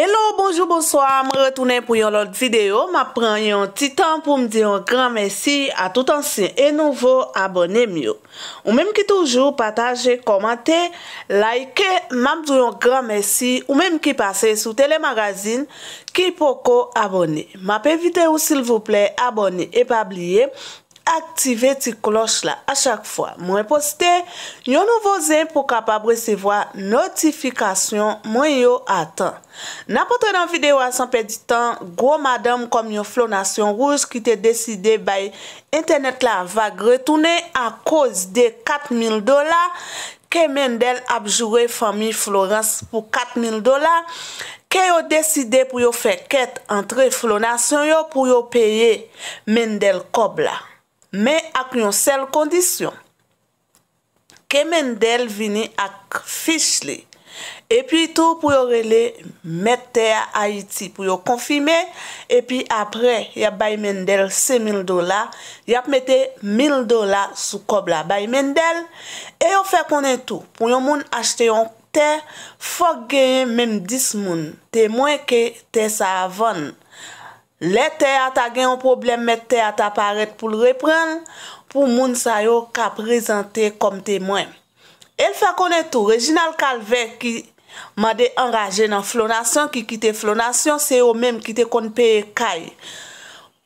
Hello, bonjou, bonsoi, mre toune pou yon lot videyo. Ma pren yon titan pou mdi yon gran mesi a tout ansin e nouvo abone myo. Ou menm ki toujou pataje, komante, like, ma mdi yon gran mesi ou menm ki pase sou telemagazin ki poko abone. Ma pe vite ou sil vouple abone e pabliye. aktive ti kloch la a chak fwa. Mwen poste, yon nouvo zem pou kapab resevoa notifikasyon mwen yo atan. Na potre dan videwa san pe di tan, gwo madam kom yon Flonasyon Rouge ki te deside bay internet la vag retoune a koz de 4.000 dola ke Mendel ap jure fami Florence pou 4.000 dola ke yo deside pou yo fe ket antre Flonasyon yo pou yo peye Mendel Kobla. Men ak yon sel kondisyon, ke men del vini ak fich li. E pi tou pou yo rele mette a Haiti pou yo konfime. E pi apre, yap bay men del se mil dola, yap mette mil dola sou kob la bay men del. E yo fe konen tou, pou yon moun achte yon ter, fok genye men dis moun, te mwen ke te sa avon. Le teyata gen yon problem met teyata paret pou l repren pou moun sayo ka prezante kom temwen. El fa konen tou, Reginald Kalver ki made enraje nan flonasyon ki kite flonasyon se yo menm kite konpeye kay.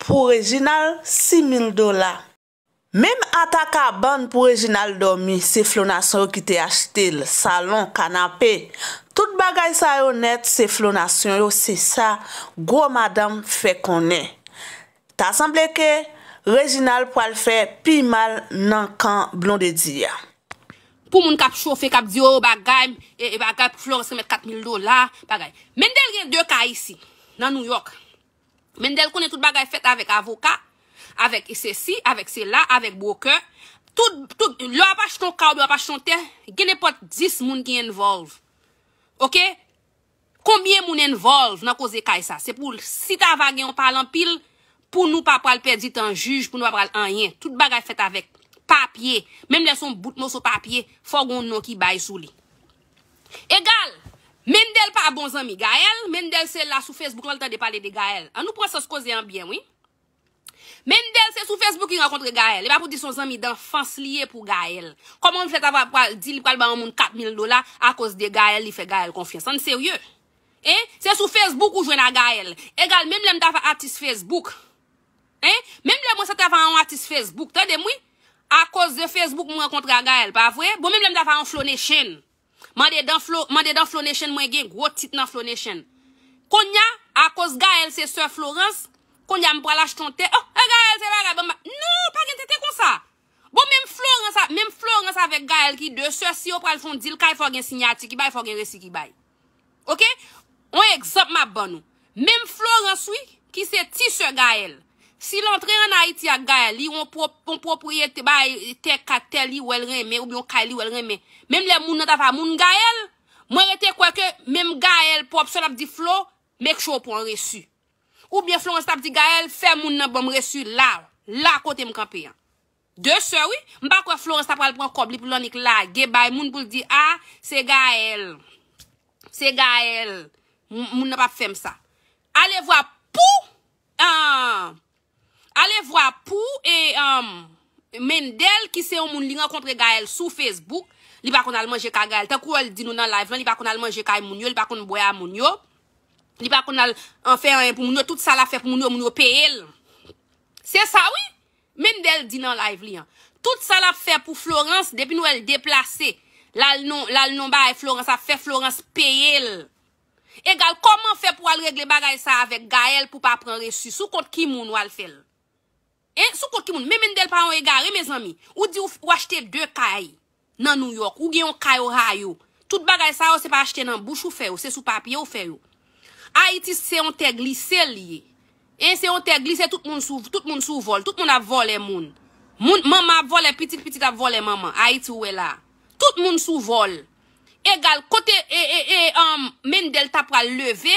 Pou Reginald, 6000 dola. Menm ata ka ban pou Reginald Domi, se flonasyon ki te achete l salon, kanapè, Tout bagay sa yon net se flonasyon yo, se sa, gwo madam fe konen. Ta asemble ke, rejinal pou al fe pi mal nan kan blondediya. Pou moun kap chou, fe kap diyo bagay, e, e bagay pou flonasyon met 4 mil dolar, bagay. Mendele gen dwe ka isi, nan New York. Mendele konen tout bagay fet avèk avoka, avèk ese si, avèk se la, avèk bwokè. Tout, tout, lò apach ton ka ou lò apach ton te, gen epot 10 moun gen envolv. Ok, konbyen mounen vol, nou na koze kay sa, bon se pou sita vage yon palan pil, pou nou pa pral pedit an juj, pou nou pa pral anyen, tout bagay fet avek, papye, menm lè son bout mou so papye, fò goun nou ki bay sou li. Egal, menm lè pa bon zami Gael, menm lè sel la sou Facebook lal tan de pale de Gael, an nou pral sa skoze an bien, oui? Men del se sou Facebook ki yon kontre Gael. E pa pou di son zanmi dan fans liye pou Gael. Komon flet ava di li pal ban moun 4.000 dola a kos de Gael li fe Gael konfiyen. San serye. Se sou Facebook ou jwen a Gael. Egal men blen dafa artist Facebook. Men blen mwen se ta ava an artist Facebook. Tade mwi? A kos de Facebook mwen kontre a Gael. Pa vwe? Bon men blen dafa an Flonation. Mande dan Flonation mwen gen. Grot tit nan Flonation. Konya a kos Gael se sè Florence. pon yam pralache ton te, oh, e eh, Gael se la, bon, nou, pa gen te te kon sa, bon, menm Florent sa, menm Florent sa ve Gael ki, de se si yo pral fondil, kaj e fò gen sinyati ki bay, fò gen resi ki bay, ok, on ekzop ma bon nou, menm Florent sou, ki se ti se Gael, si l'entrè anay ti a Gael, li yon propouye te bay, te kate li ou el reme, ou bi yon ka li ou el reme, menm le moun nata fa, moun Gael, moun rete kwa ke, menm Gael, moun propouye se la, di Florent, Ou bie Florence Tapp di Gael fèm moun nan bom resu la, la kote mkampi an. De se wè, mwen pa kwa Florence Tapp wale pou an kob, li pou lonik la, ge bay, moun pou l di a, ah, se Gael, se Gael, moun nan pa fèm sa. Ale vwa pou, ale vwa pou, e Mendele ki se yon moun li nan kontre Gael sou Facebook, li pa kon al manje ka Gael, tan kou al di nou nan live lan, li pa kon al manje ka yon moun yo, li pa kon moun boya yon moun yo. Ni pa kon al an fè an pou moun yo, tout sa la fè pou moun yo, moun yo pè el. Se sa wè, men del di nan live li an. Tout sa la fè pou Florence, depi nou el deplase, lal non, non ba e Florence a fè Florence pè el. Egal, koman fè pou al regle bagay sa avek ga el pou pa pran resi, sou kont ki moun wal fè el. Eh, sou kont ki moun, men del pa an egar, e me zami, ou di ou achete de kai nan New York, ou gen yon kai oray yo. Tout bagay sa ou se pa achete nan bouch ou fè yo, se sou papye ou fè yo. A iti se yon te glise liye. E se yon te glise, tout moun sou vol. Tout moun a vol e moun. Moun mama vol e pitit, pitit a vol e mama. A iti um, bon non, ou e la. Tout moun sou vol. Egal kote e e e e men del tapwa leve.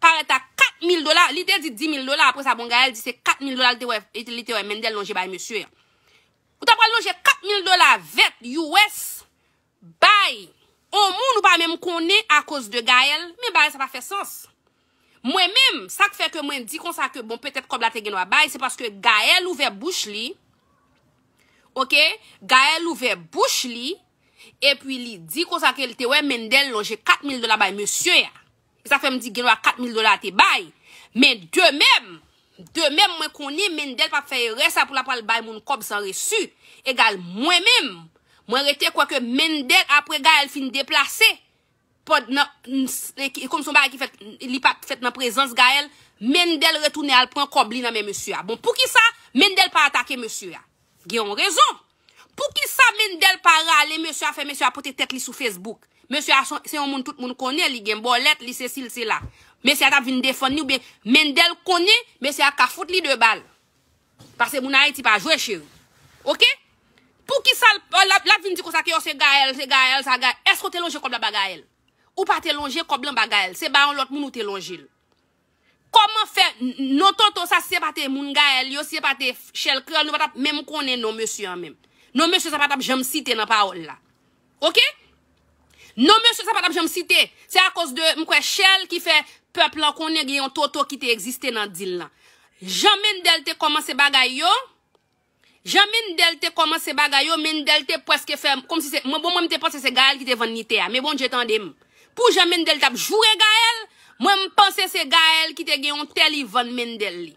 Par et a kat mil dola. Li te di di mil dola. Apo sa bon gayel di se kat mil dola li te we men del longe baye monsue. Ou tapwa longe kat mil dola vet US baye. Ou moun ou pa men konen a kouse de gayel. Men baye sa pa fe sens. Mwen men, sak fe ke mwen di kon sa ke bon petet kob la te genwa bay, se paske Gael ouve bouche li, ok, Gael ouve bouche li, e pi li di kon sa ke el te we Mendele lonje 4000 dola bay, monsye, sa fe mdi genwa 4000 dola te bay, men de men, de men mwen koni Mendele pa fe re sa pou la pal bay moun kob san resu, e gal mwen men, mwen rete kwa ke Mendele apre Gael fin deplase, E kom son bari ki li pa fèt nan prezans Gael Mendel retounen al pren kobli nan men mè mè sya Bon pou ki sa Mendel pa atake mè sya Gè yon rezon Pou ki sa Mendel pa rale Mè sya fè mè sya pote tèt li sou Facebook Mè sya se yon moun tout moun konye li gen Bolet, Lisecil, sè la Mè sya tap vin defon ni ou be Mendel konye Mè sya ka foute li dè bal Pase moun a yi ti pa jwè chè Ok Pou ki sa Lat vin ti kon sa kè yon se Gael Se Gael, sa Gael Esko te lon jè kobla ba Gael Ou pa te lonje koblan ba gael? Se ba yon lot moun ou te lonjil. Koman fe, nou toto sa se pa te moun gael, yo se pa te chel krel, nou patap mèm konen nou mèsyon mèm. Nou mèsyon sa patap jom site nan pa ou la. Ok? Nou mèsyon sa patap jom site, se a kos de mwen kwe chel ki fe pepl la konen gen yon toto ki te existe nan dil la. Jamèn delte koman se bagay yo, jamèn delte koman se bagay yo, jamèn delte pou eske fèm, mwen mwen bon, mwen te potse se gael ki te vanite ya, mè bon jè tande mèm. Pouja Mendel tap jure Gael, mwen mpense se Gael kite gen yon tel yivon Mendel li.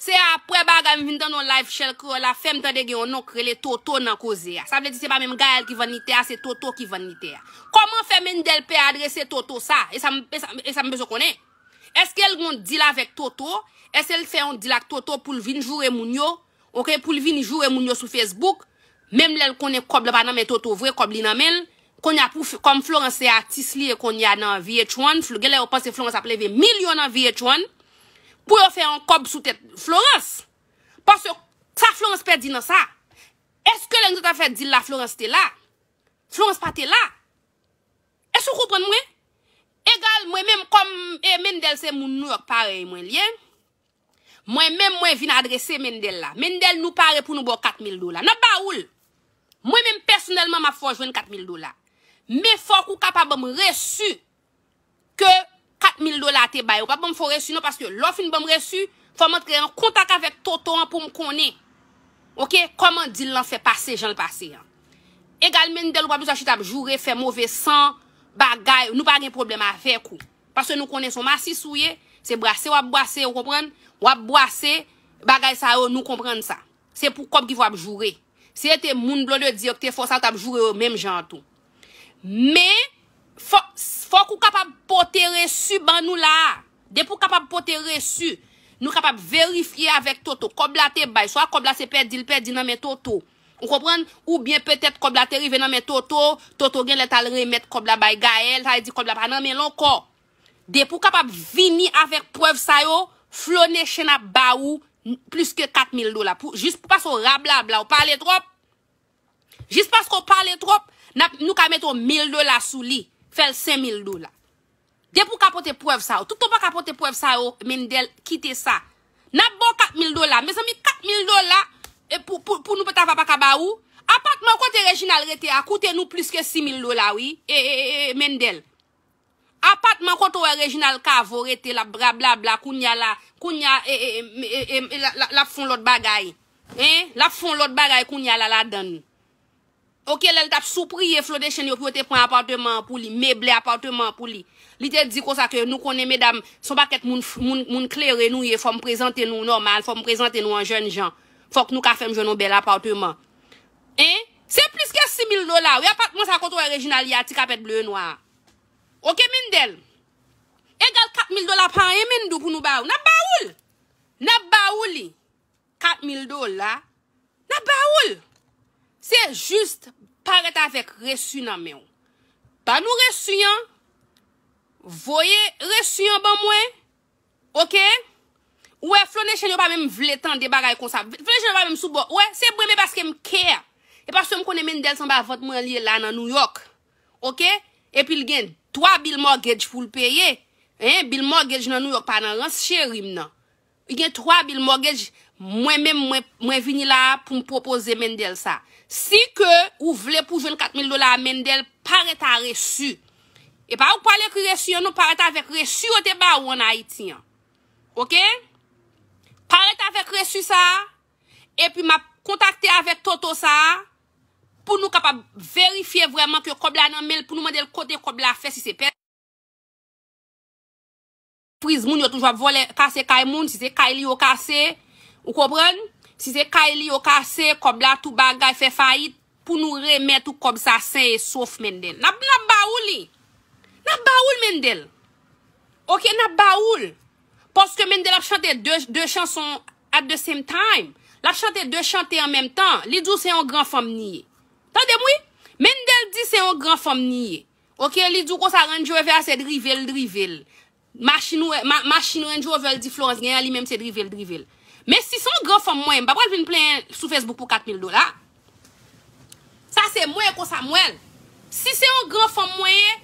Se apre baga mvintan yon live shell kre la fem tade gen yon okre le Toto nan koze ya. Sa mwen dise pa mwen Gael ki van nite ya, se Toto ki van nite ya. Koman fe Mendel pe adrese Toto sa? E sa mbezo e e konen? Eske el gwen dil avek Toto? Eske el fe yon dil ak Toto pou lvin jure moun yo? Ok, pou lvin jure moun yo sou Facebook? Mem lel konen kob le banan men Toto vwe, kob li namen? kon ya pou, kom Florence se atis li, e kon ya nan VH1, flogelè ou panse Florence ap leve milyon nan VH1, pou ou fe an kob sou tet Florence. Panse, sa Florence pe di nan sa. Eske lè nge ta fe di la Florence te la? Florence pa te la? Esou koupen mwen? Egal mwen mèm kom, e eh, Mendel se moun nou ak pare yon mwen liye, mwen mèm mwen vin adrese Mendel la. Mendel nou pare pou nou bo 4.000 dola. Non ba oul. Mwen mèm personelman ma fonjwen 4.000 dola. Me fò kou ka pa bom resu ke kat mil dola te bay. Ou pa bom fò resu nou paske lò fin bom resu fò montre yon kontak avèk toto an pou m konen. Ok? Koman dil lan fè pase jan l'pase. Egalmen del wap mou sa chit ap jure fè mouve san bagay. Nou pa gen problem a fè kou. Paske nou konen son masi souye. Se brase wap boase ou kompren. Wap boase bagay sa ou nou kompren sa. Se pou kop ki wap jure. Se te moun blon lè di ok te fò sa tap jure ou mèm jan tout. Me, fok ou kapab pote resu ban nou la. De pou kapab pote resu, nou kapab verifiye avèk toto. Kob late bay, swa kob late pe di l pe di nan men toto. Ou bien pe tèt kob late rive nan men toto, toto gen lè tal remèt kob la bay ga el, ta y di kob la bay nan men lon ko. De pou kapab vini avèk prev sayo, flone chena ba ou plus ke 4 mil dola. Jis pou pas ou rab lab la, ou pale trop. Jis pas ou pale trop, Nou ka met ou 1,000 dola sou li, fel 5,000 dola. De pou kapote prev sa ou, toutou pa kapote prev sa ou, Mendel, kite sa. Nap bon 4,000 dola, me zami 4,000 dola e pou nou pe ta fapa kaba ou, apatman kote Reginald rete akoute nou plus ke 6,000 dola, oui, e, e, Mendel. Apatman kote Reginald ka avorete la bla bla bla, kounya la, kounya, la fon lot bagay. La fon lot bagay kounya la la dan nou. Ok, lèl tap sou priye flode chen yo ki yo te pren appartement pou li. Meble appartement pou li. Li te di kosa ke nou konen medam sou baket moun kler renou ye fòm prezante nou normal, fòm prezante nou an jen jan. Fòk nou ka fèm jen nou bel appartement. Eh, se plis ke 6.000 dola ou ya pat moun sa kontou erijinal ya ti kapet bleu-noir. Ok, mindel. Egal 4.000 dola pran, e mindou pou nou baou. Na baoul. Na baoul li. 4.000 dola. Na baoul. Se jist paoul. Paret avèk resuy nan mè ou. Pa nou resuy an. Voye resuy an ban mwen. Ok. Ouè flonè chènyo pa mè m vletan de bagay kon sa. Flonè chènyo pa m soubò. Ouè se mwen mè paske m kè. E paske m konè men den san ba vòt mwen liye la nan New York. Ok. E pi l gen 3 bil mortgage foul peye. E bil mortgage nan New York pa nan lans chèrim nan. I gen 3 bil mortgage foul. Mwen men, mwen vini la pou m'propose Mendel sa. Si ke ou vle pou zon 4.000 dolar Mendel, pare ta resu. E pa ou pale ki resu, anou pare ta vek resu o teba ou anayitin. Ok? Pare ta vek resu sa, e pi ma kontakte avek toto sa, pou nou kapab verifiye vreman ke kob la nanmel, pou nou mande l kote kob la fe si se pe. Pris moun yo toujwa vole kase kai moun, si se kaili yo kase, Ou kopren, si se kay li yo kase, kob la tou bagay fe fayit pou nou remet ou kob sa sen e sof men del. Nap ba ou li? Nap ba ou men del? Ok, nap ba ou? Poske men del ap chante de chanson at the same time. Lap chante de chante en menm tan, li djou se yon gran fom niye. Tande mwi? Men del di se yon gran fom niye. Ok, li djou kon sa renjou ve a se drivel drivel. Machinou renjou ve a li di flons gen a li menm se drivel drivel. Men si se yon gran fom mwen, m papal vin plen sou Facebook pou 4000 dola. Sa se mwen kon sa mwen. Si se yon gran fom mwen,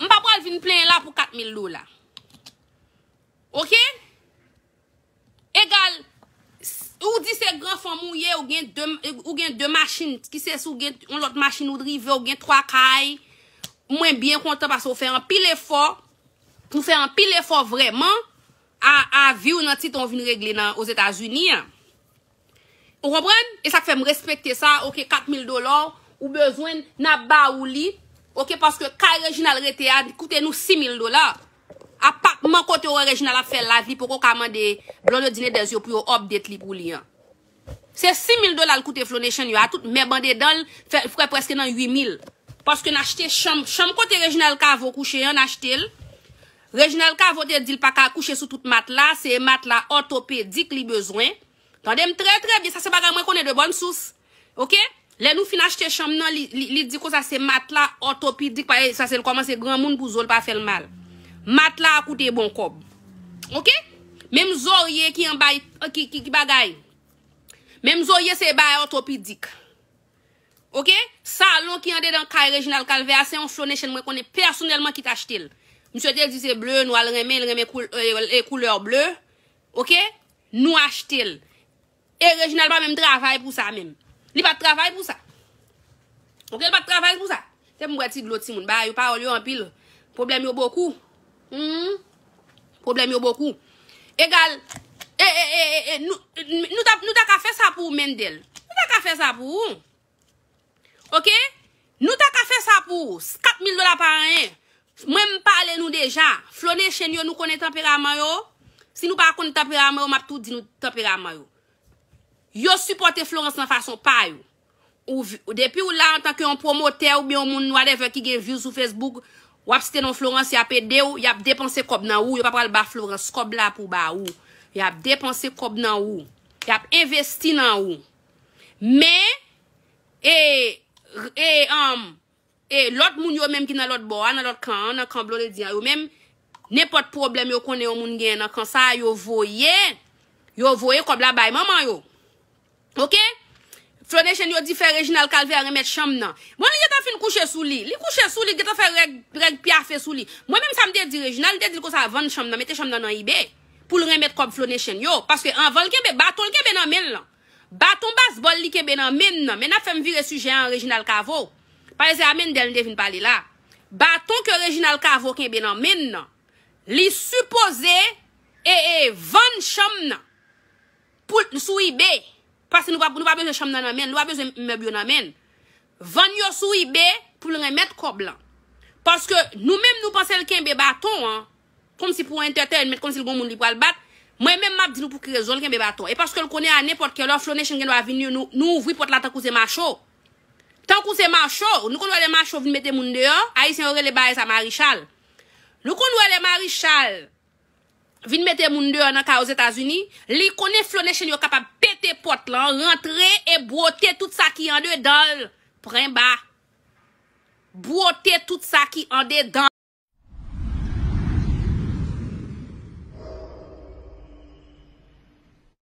m papal vin plen la pou 4000 dola. Ok? Egal, ou di se gran fom mwen, ou gen 2 masjine, ki se sou gen 1 lot masjine ou drive, ou gen 3 kaj. Mwen byen kontan, parce ou fè an pil efor. Ou fè an pil efor vreman. avi ou nan titon vini regli nan os Etats-Unis. Ou repren, e sak fèm respecte sa, ok, 4000 dolar, ou bezwen nan ba ou li, ok, paske kaj rejinal rete a, koute nou 6000 dolar. A pakman kote rejinal a fè la li pou kou kamande blon de dine dezyo pou yo obdet li pou li. Se 6000 dolar koute flonation yo a tout, mè bandè dan fè fwè preske nan 8000. Paske nachete chanm, chanm kote rejinal kaj vokou che yon nachete l, Reginal ka vode di l pa ka kouche sou tout matla, se matla otopedik li bezwen. Tandem tre tre bi, sa se bagay mwen konen de non, bon souf. Ok? Le nou fin achete chanm nan li di ko sa se matla otopedik pa e sa se l komanse gran moun pou zol pa fel mal. Matla akoute bon kob. Ok? Mem zorye ki bagay. Mem zorye se bagay otopedik. Ok? Salon ki yande dan kay Reginal kalve a se yon flone chen mwen konen personelman ki tachetil. Mse tel di se bleu, nou al reme, il reme kouleur eh, eh, bleu. Ok? Nou achetel. E rejinal pa mèm trafay pou sa mèm. Li pat trafay pou sa. Ok? Li pat trafay pou sa. Tep mwati glot si moun. Ba, yu pa ol yo an pil. Problem yo boku. Hmm? Problem yo boku. Egal. E, e, e, e, e nou ta ka fe sa pou Mendele. Nou ta ka fe sa pou. Ok? Nou ta ka fe sa pou. 4,000 dola pa an e. Mwen mpa ale nou deja, Florene chen yo nou konen tapiraman yo, si nou pa konen tapiraman yo, map tout di nou tapiraman yo. Yo supporte Florence nan fason pa yo. Depi ou la, an tanke yon promote ou bi yon moun noadeve ki gen view sou Facebook, wap siten nou Florence, yap e deyo, yap depanse kob nan ou, yo pa pral ba Florence, kob la pou ba ou. Yap depanse kob nan ou. Yap investi nan ou. Me, e, e, am, am, E, lot moun yo menm ki nan lot bo an, nan lot kan, nan kan blo le di an, yo menm, nepot problem yo konen yo moun gen, nan kan sa yo voye, yo voye kon bla bay, maman yo. Ok? Flonation yo di fe Reginald Kalve a remet chanm nan. Mwen li yata fin kouche sou li, li kouche sou li yata fe reg piyar fe sou li. Mwen menm sa mde di Reginald, de di liko sa van chanm nan, mette chanm nan nan ibe, pou l remet kon Flonation yo. Paske an van li kebe, baton li kebe nan men lan. Baton basbol li kebe nan men nan, men a fem vire suje an Reginald Kalve ou. Parè zè amèn dèl nou devin palè la, baton ke orijinal ka avokèn be nan men nan, li suppose e e van cham nan pou sou ibe, pasè nou wap yo sou cham nan nan men, nou wap yo sou mebyon nan men, van yo sou ibe pou nou remèt kob lan. Pasè nou mèm nou panse lèkèn be baton an, konm si pou enterter, konm si lèkèn moun li pou al bat, mwen mèm map di nou pou ki rezol lèkèn be baton. E pasè nou konè anè potke lò flonè chèn gen nou avin nou ouvwi pot la takou zè macho. Tan kou se macho, nou kon wè le macho vin mette moun deyon, a yi se yon wè le baye sa Marichal. Nou kon wè le Marichal vin mette moun deyon nan ka ou Zeta Zuni, li kon ne flone chen yo kapap pete pot lan, rentre e bwote tout sa ki yon de dol. Pren ba, bwote tout sa ki yon de dol.